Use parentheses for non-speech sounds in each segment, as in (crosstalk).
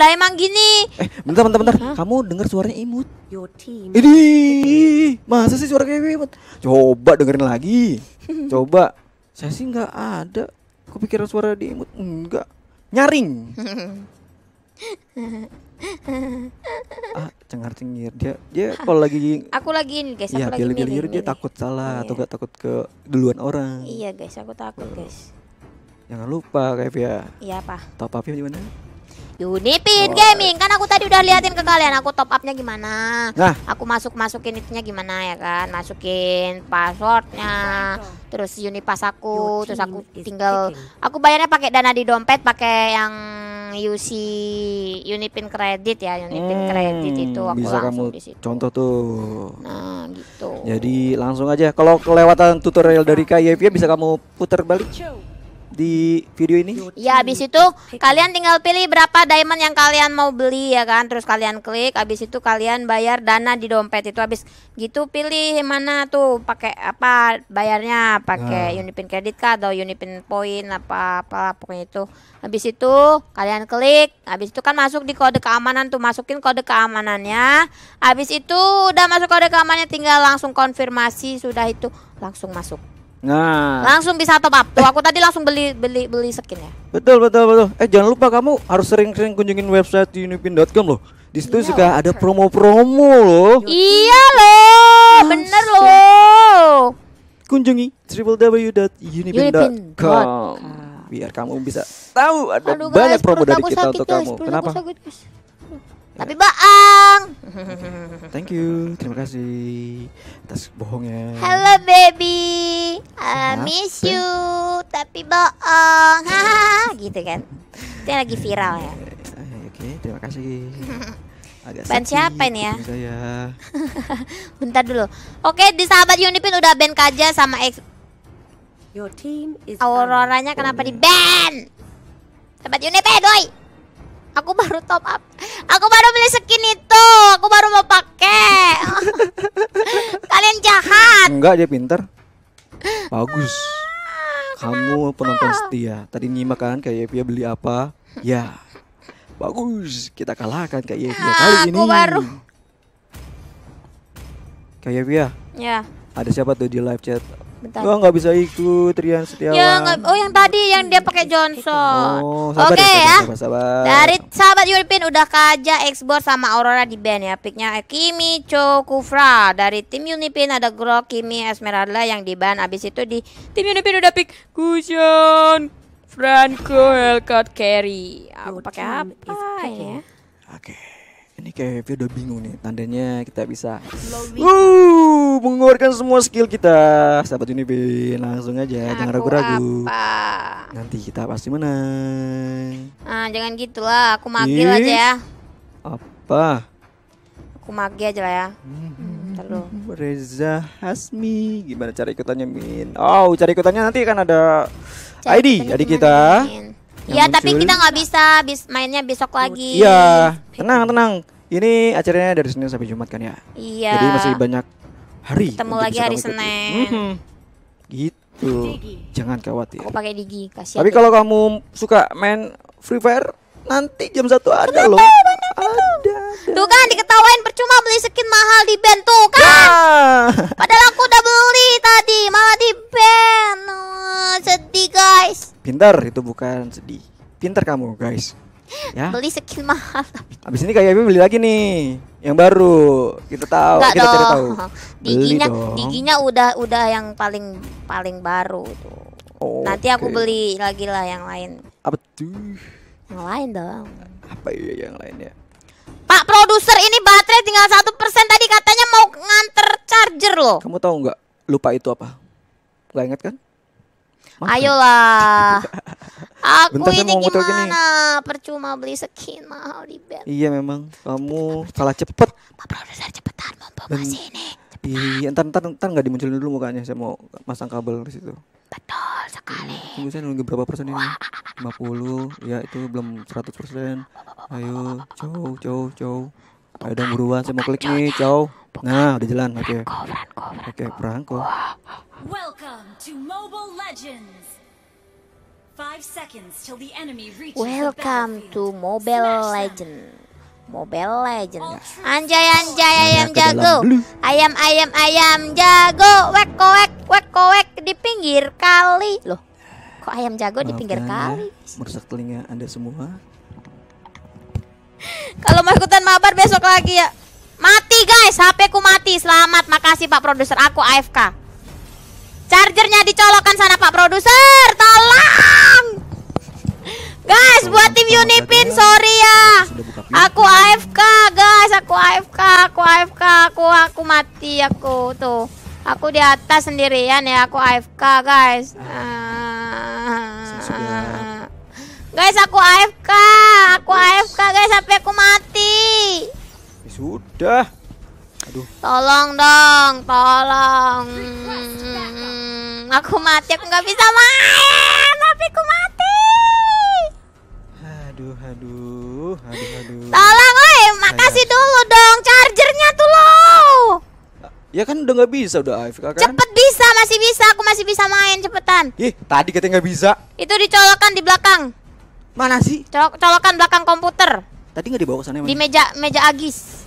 lah emang gini. Eh, bentar bentar bentar. Hah? Kamu dengar suaranya imut? Yoti. Ini masa sih suara kayak imut? Coba dengerin lagi. (laughs) Coba. Saya sih nggak ada. Kupikiran suara di imut enggak. Nyaring. (laughs) ah cengar cengir dia dia kalau lagi (laughs) aku lagi ini guys ya, aku lagi miring, dia takut salah iya. atau gak takut ke duluan orang iya guys aku takut guys jangan lupa ya. iya apa top upnya di mana Unipin oh, Gaming. Kan aku tadi udah liatin ke kalian aku top upnya gimana. Nah. Aku masuk-masukin itunya gimana ya kan. Masukin passwordnya. Terus Unipas aku. Terus aku tinggal. Aku bayarnya pakai dana di dompet. Pakai yang UC Unipin kredit ya Unipin hmm, kredit itu aku bisa kamu di contoh tuh nah gitu jadi langsung aja kalau kelewatan tutorial dari nah. KYP ya, bisa kamu putar balik di video ini? Ya, habis itu kalian tinggal pilih berapa diamond yang kalian mau beli ya kan. Terus kalian klik, habis itu kalian bayar dana di dompet itu habis gitu pilih mana tuh pakai apa bayarnya, pakai nah. Unipin kredit kah atau Unipin poin apa apa pokoknya itu. Habis itu kalian klik, habis itu kan masuk di kode keamanan tuh, masukin kode keamanannya. Habis itu udah masuk kode keamanannya tinggal langsung konfirmasi sudah itu langsung masuk. Nah. Langsung bisa top up. Tuh aku tadi langsung beli beli beli skin ya. Betul betul betul. Eh jangan lupa kamu harus sering-sering kunjungin website unipin.com loh. Di situ iya. suka loh. ada promo-promo loh. Iya loh, bener loh. Kunjungi www.unipin.com biar kamu bisa tahu ada Aduh, banyak guys, promo dari kita untuk kamu. Kenapa? Sakit, tapi bang Thank you. Terima kasih atas bohongnya. Hello baby. I miss you. Tapi bohong. gitu kan. Itu lagi viral ya. Oke, okay, terima kasih. (laughs) Agak siapa ini ya? Saya. (laughs) Bentar dulu. Oke, di sahabat Unipin udah band Kaja sama ex. Your team is Auroranya kenapa di band? Sahabat Unipin, doi. Aku baru top up. Aku baru beli skin itu. Aku baru mau pakai. (laughs) Kalian jahat. Enggak dia pinter, (laughs) Bagus. Kamu penonton setia. Tadi nyimak kan kayak Yevia beli apa? Ya. Bagus. Kita kalahkan kayak Yevia ah, kali ini. Aku baru. Kayak Yevia. Ya. Ada siapa tuh di live chat Bentar. Gua nggak bisa ikut Rian Setiawan. Ya, gak, oh yang tadi yang dia pakai Johnson. Oh, Oke okay, ya. Sabar, ya. sabar, sabar. Dari sahabat European udah kaja Xbox sama Aurora di band ya. piknya Kimi kufra dari tim Unipin ada Gro Kimi Esmeralda yang di band. Abis itu di tim Unipin udah pick Kusion Franco Helcott Carry. Aku pakai apa ya? Oke. Okay ini kayak Heavy udah bingung nih tandanya kita bisa uh mengeluarkan semua skill kita sahabat Unibin langsung aja Aku jangan ragu-ragu nanti kita pasti menang ah jangan gitulah aku magi aja ya apa aku magi aja lah ya hmm, hmm Reza Hasmi gimana cara ikutannya Min oh cari ikutannya nanti kan ada cari ID ID kita Iya, tapi kita nggak bisa bis mainnya besok iya, lagi. Iya, tenang tenang. Ini acaranya dari Senin sampai Jumat kan ya? Iya. Jadi masih banyak hari. Ketemu lagi hari Senin. Mm -hmm. Gitu. Digi. Jangan khawatir. Aku pakai digi, kasih. Tapi kalau kamu suka main Free Fire, nanti jam satu ada loh. Ada, ada. Tuh kan diketawain percuma beli skin mahal di band tuh kan. Ya. pintar itu bukan sedih Pinter kamu guys ya beli skill mahal abis ini kayak beli lagi nih yang baru kita tahu Nggak kita dong. tahu giginya (laughs) giginya udah udah yang paling paling baru tuh oh, nanti okay. aku beli lagi lah yang lain apa tuh yang lain dong apa iya yang lainnya? Pak produser ini baterai tinggal satu persen tadi katanya mau nganter charger loh. Kamu tahu nggak lupa itu apa? Gak inget kan? Maksud. Ayolah. (laughs) Aku Bentar, ini gimana? Gini. Percuma beli skin mahal di bed. Iya memang. Kamu cepet, kalah cepet. Pak produser cepetan mumpung ben... masih ini. Iya, entar entar ntar nggak dimunculin dulu mukanya. Saya mau masang kabel di situ. Betul sekali. Tunggu saya nunggu berapa persen ini? Lima 50. Ya itu belum 100 persen. Ayo, jauh, jauh, jauh. Ayo dong buruan, saya mau klik nih, cow. Nah, udah jalan. Oke. Oke, perangko. Franco. Welcome to Mobile Legends. Welcome to Mobile Legend. Mobile Legend. Anjay anjay nah, ayam jago. Ayam ayam ayam jago. Wek kowek wek kowek di pinggir kali. Loh. Kok ayam jago di pinggir ya, kali? Merusak telinga Anda semua. Kalau Mas Kutan mabar besok lagi ya. Mati guys, HP ku mati. Selamat, makasih Pak Produser. Aku AFK. Chargernya dicolokkan sana Pak Produser. Tolong. Guys, buat tim Unipin, ya. sorry ya. Aku AFK, guys. Aku AFK, aku AFK, aku aku mati aku tuh. Aku di atas sendirian ya, aku AFK, guys. Uh. Guys, aku AFK. Aku Terus. AFK, guys, sampai aku mati. Ya sudah. Aduh. Tolong dong, tolong. Hmm, aku mati, aku nggak bisa main. Tapi aku mati. Aduh, aduh, aduh, aduh. Tolong, woi, makasih Ayah. dulu dong chargernya tuh lo. Ya kan udah nggak bisa udah AFK kan? Cepet bisa, masih bisa, aku masih bisa main cepetan. Ih, tadi katanya nggak bisa. Itu dicolokan di belakang. Mana sih? Colok colokan belakang komputer. Tadi nggak dibawa ke sana Di meja meja Agis.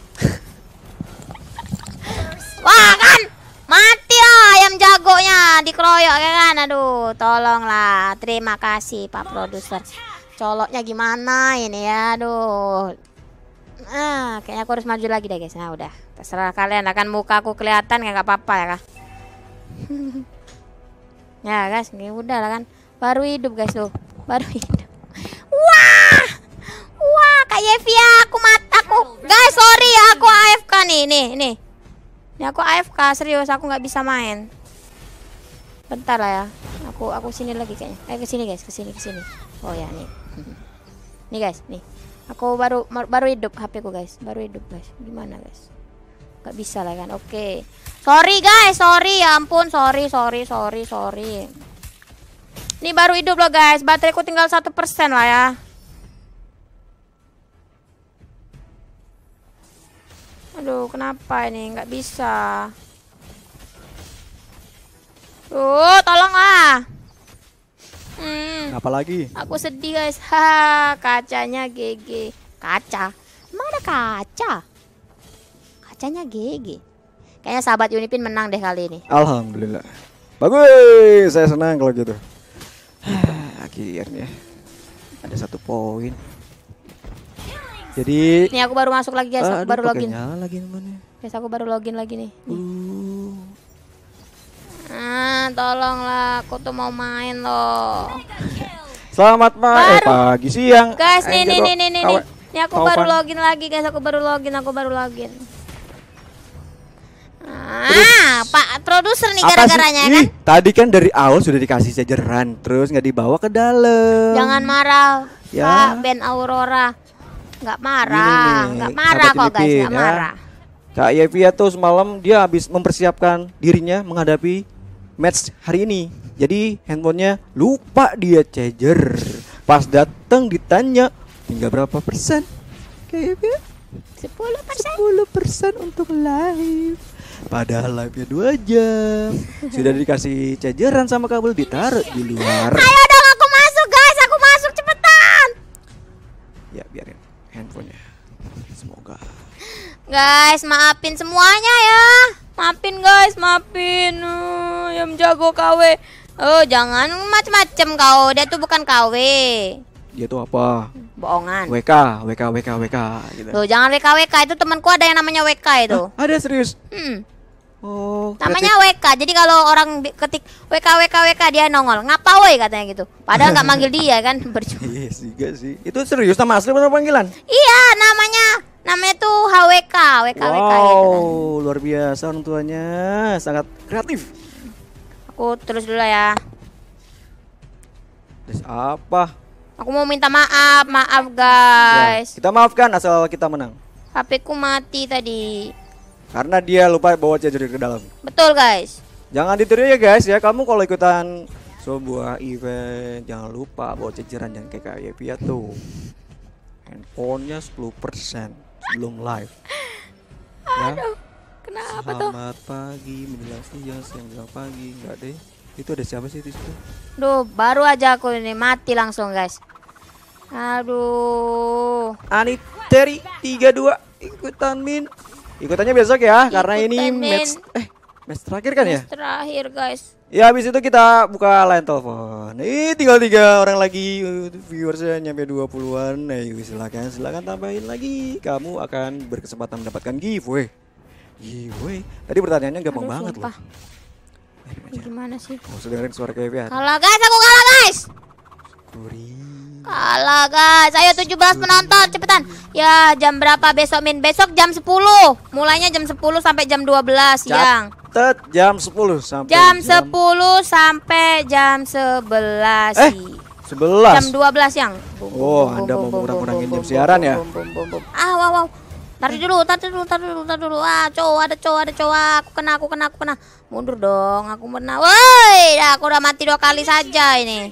Wah kan mati ya ayam jagonya dikeroyok ya kan aduh tolonglah terima kasih pak produser coloknya gimana ini ya aduh ah kayaknya aku harus maju lagi deh guys nah udah terserah kalian akan mukaku aku kelihatan nggak apa-apa ya kan (laughs) ya guys ini ya udah lah kan baru hidup guys tuh baru hidup Wah. Wah, Kak Yevi aku mataku. aku. Guys, sorry ya aku AFK nih, nih, nih. Ini aku AFK, serius aku nggak bisa main. Bentar lah ya. Aku aku sini lagi kayaknya. Eh ke sini guys, ke sini ke sini. Oh ya, nih. (laughs) nih guys, nih. Aku baru baru hidup HP ku guys, baru hidup guys. Gimana guys? Gak bisa lah kan. Oke. Okay. Sorry guys, sorry ya ampun, sorry, sorry, sorry, sorry. Ini baru hidup loh guys. Bateraiku tinggal satu persen lah ya. Aduh, kenapa ini? Nggak bisa. Tuh, tolong lah. Hmm. Apalagi? Aku sedih guys. Ha, kacanya GG. Kaca. Emang ada kaca? Kacanya GG. Kayaknya sahabat Unipin menang deh kali ini. Alhamdulillah. Bagus, saya senang kalau gitu. Gitu. akhirnya ada satu poin jadi ini aku baru masuk lagi guys aku aduh, baru login lagi guys aku baru login lagi nih, nih. Uh. ah tolonglah aku tuh mau main loh selamat malam eh, pagi siang guys nih nih nih nih nih nih aku baru login lagi guys aku baru login aku baru login Ah, Pak produser nih gara-garanya kan. tadi kan dari awal sudah dikasih jajaran, terus nggak dibawa ke dalam. Jangan marah, ya. Pak Ben Aurora. Nggak marah, nggak marah kok guys, nggak ya. marah. Kak Yevia tuh semalam dia habis mempersiapkan dirinya menghadapi match hari ini. Jadi handphonenya lupa dia charger. Pas datang ditanya tinggal berapa persen? Kayaknya 10 persen. Sepuluh persen untuk live. Padahal live-nya 2 jam. Sudah dikasih cejeran sama kabel ditaruh di luar. Ayo dong aku masuk guys, aku masuk cepetan. Ya biarin handphonenya. Semoga. Guys, maafin semuanya ya. Maafin guys, maafin uh, yang jago KW. Oh, jangan macem-macem kau. Dia tuh bukan KW. Dia tuh apa? Boongan. WK, WK, WK, WK. Gitu. Tuh, jangan WK, WK. Itu temanku ada yang namanya WK itu. Hah, ada serius? Hmm. Oh. Namanya WK. Jadi kalau orang ketik WK WK WK dia nongol. Ngapa woi katanya gitu. Padahal nggak manggil dia kan (laughs) berjuang. Iya sih, gak sih. Itu serius nama asli benar panggilan? Iya, namanya namanya tuh HWK, WK ya, wow, WK gitu kan. luar biasa orang tuanya. Sangat kreatif. Aku terus dulu ya. Terus apa? Aku mau minta maaf, maaf guys. Ya, kita maafkan asal kita menang. HP ku mati tadi. Karena dia lupa bawa charger ke dalam. Betul guys. Jangan ditiru ya guys ya. Kamu kalau ikutan sebuah event jangan lupa bawa chargeran yang kayak kayak Pia ya, tuh. Handphonenya 10% belum live. (laughs) Ya. Aduh, kenapa Selamat tuh? Selamat pagi, menjelang siang, siang menjelang pagi, enggak deh. Itu ada siapa sih di situ? Duh, baru aja aku ini mati langsung guys. Aduh. Anit tiga 32 ikutan min. Ikutannya besok ya, Ikutan karena ini match eh match terakhir kan ya? match ya? Terakhir guys. Ya habis itu kita buka line telepon. Ih tinggal tiga orang lagi uh, viewersnya nyampe 20-an. Ayo eh, silakan silakan tambahin lagi. Kamu akan berkesempatan mendapatkan giveaway. Giveaway. Tadi pertanyaannya gampang Aduh, banget sumpah. loh. Eh, Gimana sih? Mau oh, dengerin suara Kevin. Kalah guys, aku kalah guys. Kuri. 17 penonton cepetan ya jam berapa besok min besok jam 10 mulainya jam 10 sampai jam 12 Catet siang Tet jam 10 sampai jam, jam 10 sampai jam 11 eh. 11 jam 12 siang oh anda mau ngurang-ngurangin jam siaran ya ah wow wow Tadi dulu tarik dulu tarik dulu tarik dulu ah cowok ada cowok ada cowok aku kena aku kena aku kena mundur dong aku kena woi aku udah mati dua kali saja ini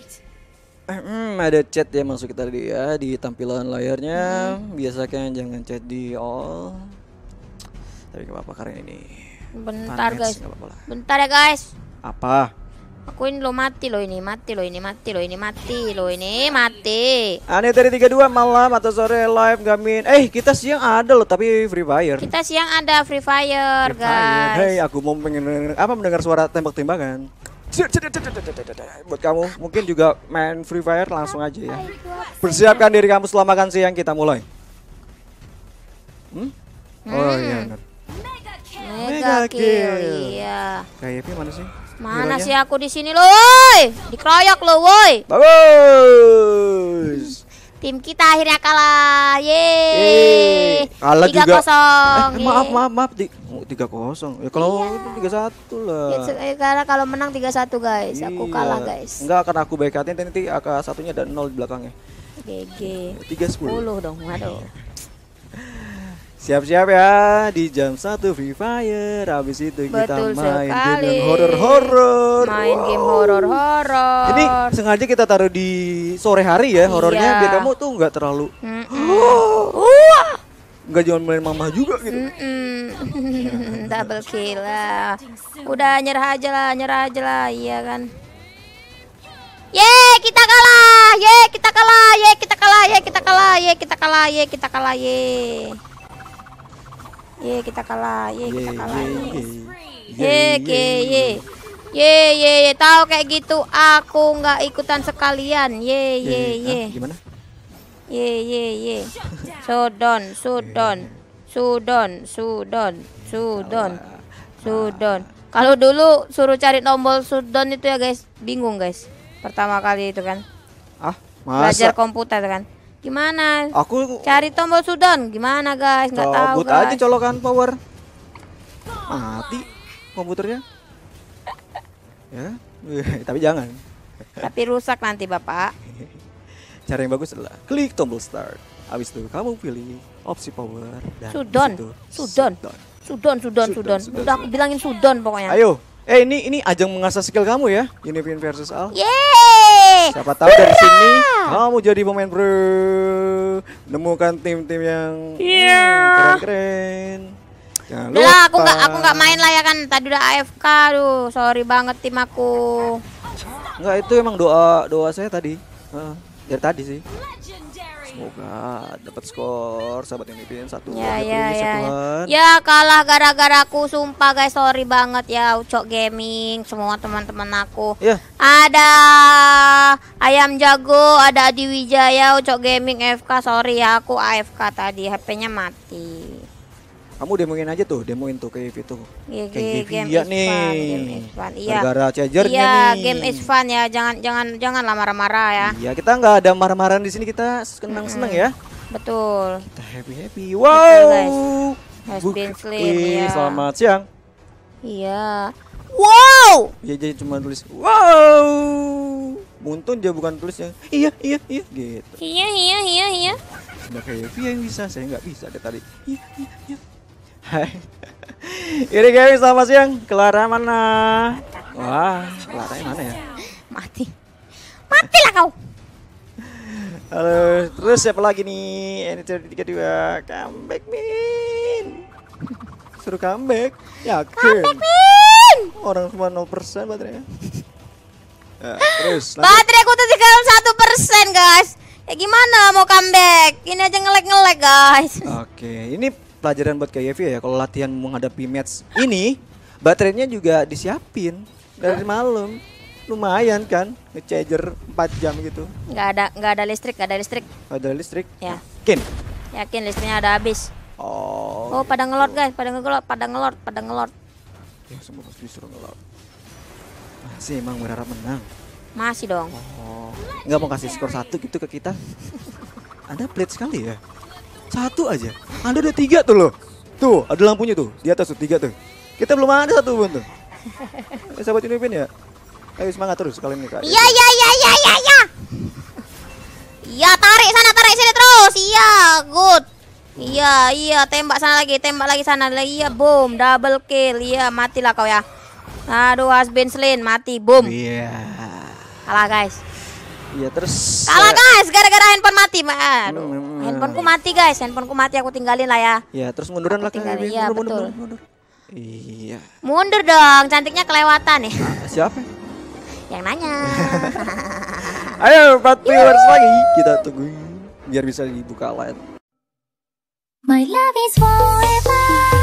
hmm, ada chat ya masuk kita tadi ya di tampilan layarnya hmm. kan jangan chat di all tapi gak apa-apa karena ini bentar guys bentar ya guys apa aku ini lo mati lo ini mati lo ini mati lo ini mati lo ini mati aneh tadi dua malam atau sore live gamin eh kita siang ada lo tapi free fire kita siang ada free fire free guys hei aku mau pengen apa mendengar suara tembak-tembakan Buat kamu mungkin juga main Free Fire langsung aja ya. Persiapkan diri kamu selama makan siang kita mulai. Hmm? hmm? Oh iya benar. Mega kill. Iya. mana sih? Mana sih aku di sini loh, woi. Dikeroyok loh, woi. Bagus. Tim kita akhirnya kalah. ye Kalah juga. Eh, maaf, maaf, maaf. Oh, tiga kosong. Ya kalau iya. tiga satu lah. Ya, eh, karena kalau menang tiga satu guys, iya. aku kalah guys. Enggak karena aku baik hati nanti angka eh, satunya ada nol di belakangnya. GG. Tiga sepuluh dong, waduh. Siap-siap ya di jam 1 Free Fire. Habis itu Betul kita main sekali. game yang horor-horor. Main wow. game horor-horor. Ini sengaja kita taruh di sore hari ya iya. horornya iya. biar kamu tuh nggak terlalu mm -mm. Oh. Uh nggak jangan main mama juga gitu. Mm -mm. (laughs) Double kill lah. Udah nyerah aja lah, nyerah aja lah, iya kan. Ye, kita kalah. Ye, kita kalah. Ye, kita kalah. Ye, kita kalah. Ye, kita kalah. Ye, kita kalah. Ye. Kita kalah. Ye ye kita kalah ye, ye kita kalah ye ye ye ye ye ye tahu kayak gitu aku nggak ikutan sekalian ye ye eh, ye ah, gimana ye ye ye sudon sudon sudon sudon sudon sudon kalau dulu suruh cari tombol sudon itu ya guys bingung guys pertama kali itu kan ah masa? belajar komputer kan Gimana? Aku cari tombol sudon. Gimana guys? Nggak tahu. Cabut aja colokan power. Mati komputernya. ya, (laughs) tapi jangan. Tapi rusak nanti bapak. (laughs) Cara yang bagus adalah klik tombol start. Habis itu kamu pilih opsi power dan sudon. sudon. Sudon. Sudon, sudon, Udah aku bilangin sudon pokoknya. Ayo. Eh ini ini ajang mengasah skill kamu ya. Unicorn versus Al. Yeah. Siapa tahu dari sini kamu jadi pemain pro. Nemukan tim-tim yang iya. hmm, keren-keren. Jangan lupa. aku nggak aku nggak main lah ya kan. Tadi udah AFK, aduh, sorry banget tim aku. Enggak, itu emang doa doa saya tadi. Uh, dari tadi sih. Semoga dapat skor sahabat yang dipin satu ya, ya, ya, Ya kalah gara-gara aku sumpah guys sorry banget ya Ucok Gaming semua teman-teman aku. Ya. Ada Ayam Jago, ada Adi Wijaya, Ucok Gaming FK sorry ya aku AFK tadi HP-nya mati kamu demoin aja tuh demoin tuh kayak itu iya, kayak iya, game, nih game is fun. iya gara charger iya, game is fun ya jangan jangan jangan lah marah-marah ya iya kita nggak ada marah-marahan di sini kita senang-senang hmm. ya betul kita happy happy wow betul, guys. slim, Wih, ya. selamat siang iya wow ya jadi cuma tulis wow untung dia bukan tulisnya iya iya iya gitu iya iya iya iya udah kayak yang bisa saya nggak bisa deh tadi iya iya iya Hai. (laughs) Ini guys, selamat siang. Clara mana? Wah, Clara mana ya? Mati. Matilah kau. Halo, terus siapa lagi nih? Ini tiga dua, comeback min. Suruh comeback, yakin? Comeback min. Orang cuma 0% baterainya. Ya, terus aku Bateraiku tuh satu persen guys. Ya gimana mau comeback? Ini aja ngelek ngelek guys. Oke, ini pelajaran buat kayak Yevi ya kalau latihan menghadapi match ini baterainya juga disiapin dari malam lumayan kan ngecharger 4 jam gitu nggak ada nggak ada listrik nggak ada listrik nggak ada listrik ya yakin yakin listriknya ada habis oh oh pada ngelot gitu. guys pada ngelot pada ngelot pada ngelot ya semua pasti disuruh ngelot masih emang berharap menang masih dong oh nggak mau kasih skor satu gitu ke kita (laughs) anda pelit sekali ya satu aja. Anda udah tiga tuh loh. Tuh, ada lampunya tuh. Di atas tuh, tiga tuh. Kita belum ada satu pun tuh. (laughs) Eh, sahabat Unipin ya. Ayo semangat terus kalian Kak. Iya, iya, iya, iya, iya, iya. Iya, tarik sana, tarik sini terus. Iya, good. Iya, iya, tembak sana lagi, tembak lagi sana lagi. Iya, boom, double kill. Iya, matilah kau ya. Aduh, been slain, mati, boom. Iya. Yeah. Kalah, guys. Iya terus Kalah guys gara-gara handphone mati mah. Aduh, hmm, mm, handphoneku iya. mati guys, handphoneku mati aku tinggalin lah ya. Iya, terus munduran lah tinggalin. Iya, iya mundur, betul. Mundur, mundur. Iya. Mundur dong, cantiknya kelewatan ya. Ah, siapa? Yang nanya. (laughs) Ayo empat viewers lagi kita tunggu biar bisa dibuka lain. My love is forever.